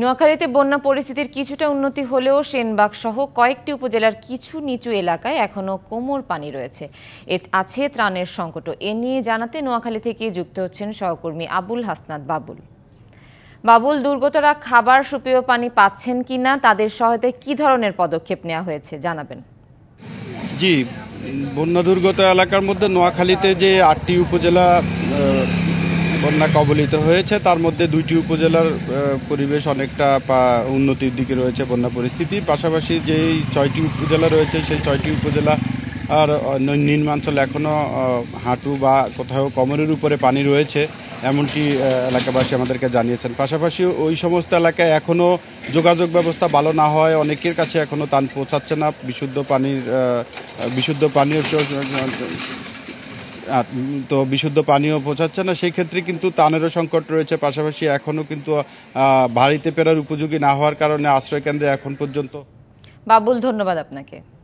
নোয়াখালীতে বন্যা পরিস্থিতির কিছুটা উন্নতি হলেও সেনবাগ সহ কয়েকটি উপজেলার কিছু নিচু এলাকায় এখনও কোমর পানি রয়েছে আছে ত্রাণের সংকটও এ নিয়ে জানাতে নোয়াখালী থেকে যুক্ত হচ্ছেন সহকর্মী আবুল হাসনাত বাবুল বাবুল দুর্গতরা খাবার সুপেয় পানি পাচ্ছেন কি না তাদের সহায়তায় কি ধরনের পদক্ষেপ নেওয়া হয়েছে জানাবেন জি বন্যা দুর্গত এলাকার মধ্যে নোয়াখালীতে যে আটটি উপজেলা বন্যা কবলিত হয়েছে তার মধ্যে দুইটি উপজেলার পরিবেশ অনেকটা উন্নতির দিকে রয়েছে বন্যা পরিস্থিতি পাশাপাশি যেই ছয়টি উপজেলা রয়েছে সেই ছয়টি উপজেলা আর নিম্নাঞ্চল এখনও হাঁটু বা কোথাও কমরের উপরে পানি রয়েছে এমনটি এলাকাবাসী আমাদেরকে জানিয়েছেন পাশাপাশি ওই সমস্ত এলাকায় এখনও যোগাযোগ ব্যবস্থা ভালো না হয় অনেকের কাছে এখনও তান পৌঁছাচ্ছে না বিশুদ্ধ পানির বিশুদ্ধ পানীয় তো বিশুদ্ধ পানীয় পৌঁছাচ্ছে না সেই ক্ষেত্রে কিন্তু তানেরও সংকট রয়েছে পাশাপাশি এখনও কিন্তু বাড়িতে ফেরার উপযোগী না হওয়ার কারণে আশ্রয়কেন্দ্রে এখন পর্যন্ত বাবুল ধন্যবাদ আপনাকে